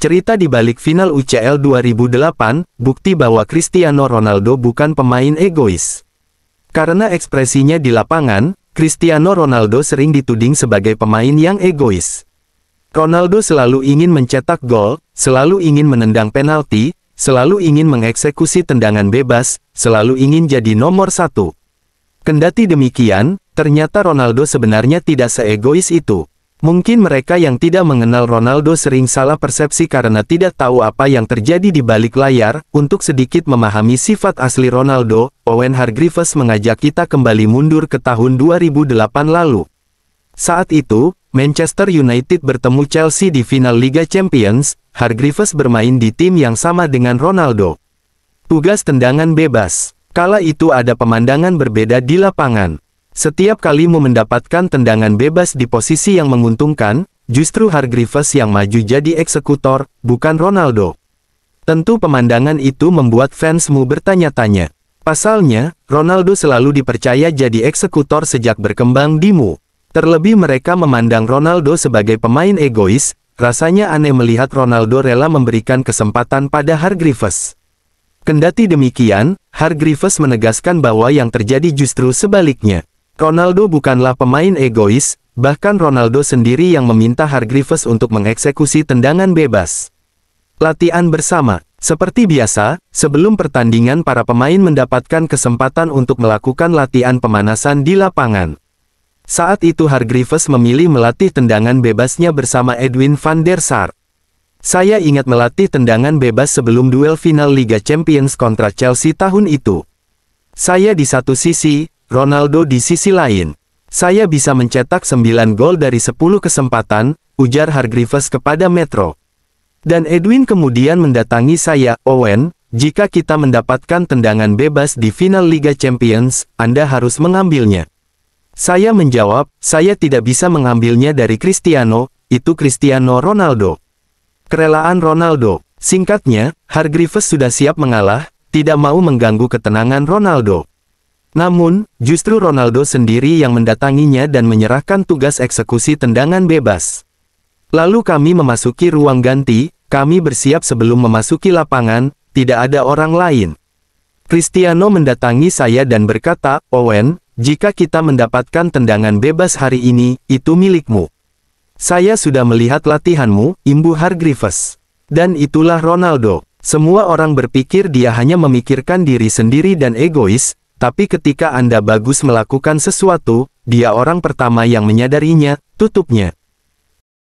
Cerita di balik final UCL 2008, bukti bahwa Cristiano Ronaldo bukan pemain egois. Karena ekspresinya di lapangan, Cristiano Ronaldo sering dituding sebagai pemain yang egois. Ronaldo selalu ingin mencetak gol, selalu ingin menendang penalti, selalu ingin mengeksekusi tendangan bebas, selalu ingin jadi nomor satu. Kendati demikian, ternyata Ronaldo sebenarnya tidak seegois itu. Mungkin mereka yang tidak mengenal Ronaldo sering salah persepsi karena tidak tahu apa yang terjadi di balik layar. Untuk sedikit memahami sifat asli Ronaldo, Owen Hargreaves mengajak kita kembali mundur ke tahun 2008 lalu. Saat itu, Manchester United bertemu Chelsea di final Liga Champions, Hargreaves bermain di tim yang sama dengan Ronaldo. Tugas tendangan bebas. Kala itu ada pemandangan berbeda di lapangan. Setiap kali mu mendapatkan tendangan bebas di posisi yang menguntungkan, justru Hargreaves yang maju jadi eksekutor, bukan Ronaldo. Tentu pemandangan itu membuat fansmu bertanya-tanya. Pasalnya, Ronaldo selalu dipercaya jadi eksekutor sejak berkembang di MU. Terlebih mereka memandang Ronaldo sebagai pemain egois, rasanya aneh melihat Ronaldo rela memberikan kesempatan pada Hargreaves. Kendati demikian, Hargreaves menegaskan bahwa yang terjadi justru sebaliknya. Ronaldo bukanlah pemain egois, bahkan Ronaldo sendiri yang meminta Hargreaves untuk mengeksekusi tendangan bebas. Latihan bersama Seperti biasa, sebelum pertandingan para pemain mendapatkan kesempatan untuk melakukan latihan pemanasan di lapangan. Saat itu Hargreaves memilih melatih tendangan bebasnya bersama Edwin van der Sar. Saya ingat melatih tendangan bebas sebelum duel final Liga Champions kontra Chelsea tahun itu. Saya di satu sisi, Ronaldo di sisi lain. Saya bisa mencetak 9 gol dari 10 kesempatan, ujar Hargreaves kepada Metro. Dan Edwin kemudian mendatangi saya, Owen, jika kita mendapatkan tendangan bebas di final Liga Champions, Anda harus mengambilnya. Saya menjawab, saya tidak bisa mengambilnya dari Cristiano, itu Cristiano Ronaldo. Kerelaan Ronaldo. Singkatnya, Hargreaves sudah siap mengalah, tidak mau mengganggu ketenangan Ronaldo. Namun, justru Ronaldo sendiri yang mendatanginya dan menyerahkan tugas eksekusi tendangan bebas. Lalu kami memasuki ruang ganti, kami bersiap sebelum memasuki lapangan, tidak ada orang lain. Cristiano mendatangi saya dan berkata, Owen, jika kita mendapatkan tendangan bebas hari ini, itu milikmu. Saya sudah melihat latihanmu, imbu Hargreaves. Dan itulah Ronaldo. Semua orang berpikir dia hanya memikirkan diri sendiri dan egois, tapi ketika Anda bagus melakukan sesuatu, dia orang pertama yang menyadarinya, tutupnya.